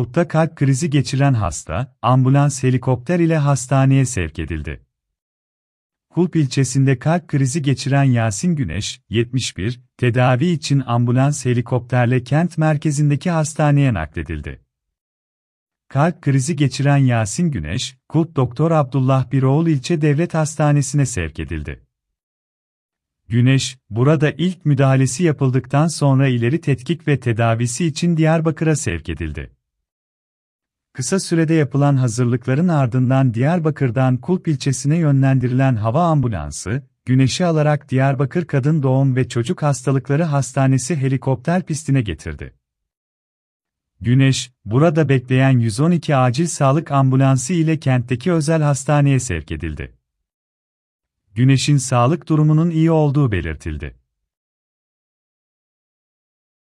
Put'ta kalp krizi geçiren hasta, ambulans helikopter ile hastaneye sevk edildi. Kulp ilçesinde kalp krizi geçiren Yasin Güneş, 71, tedavi için ambulans helikopterle kent merkezindeki hastaneye nakledildi. Kalp krizi geçiren Yasin Güneş, Kulp Doktor Abdullah Biroğlu ilçe devlet hastanesine sevk edildi. Güneş, burada ilk müdahalesi yapıldıktan sonra ileri tetkik ve tedavisi için Diyarbakır'a sevk edildi. Kısa sürede yapılan hazırlıkların ardından Diyarbakır'dan Kulp ilçesine yönlendirilen hava ambulansı, güneşi alarak Diyarbakır Kadın Doğum ve Çocuk Hastalıkları Hastanesi helikopter pistine getirdi. Güneş, burada bekleyen 112 acil sağlık ambulansı ile kentteki özel hastaneye sevk edildi. Güneş'in sağlık durumunun iyi olduğu belirtildi.